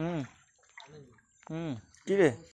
嗯嗯，对的。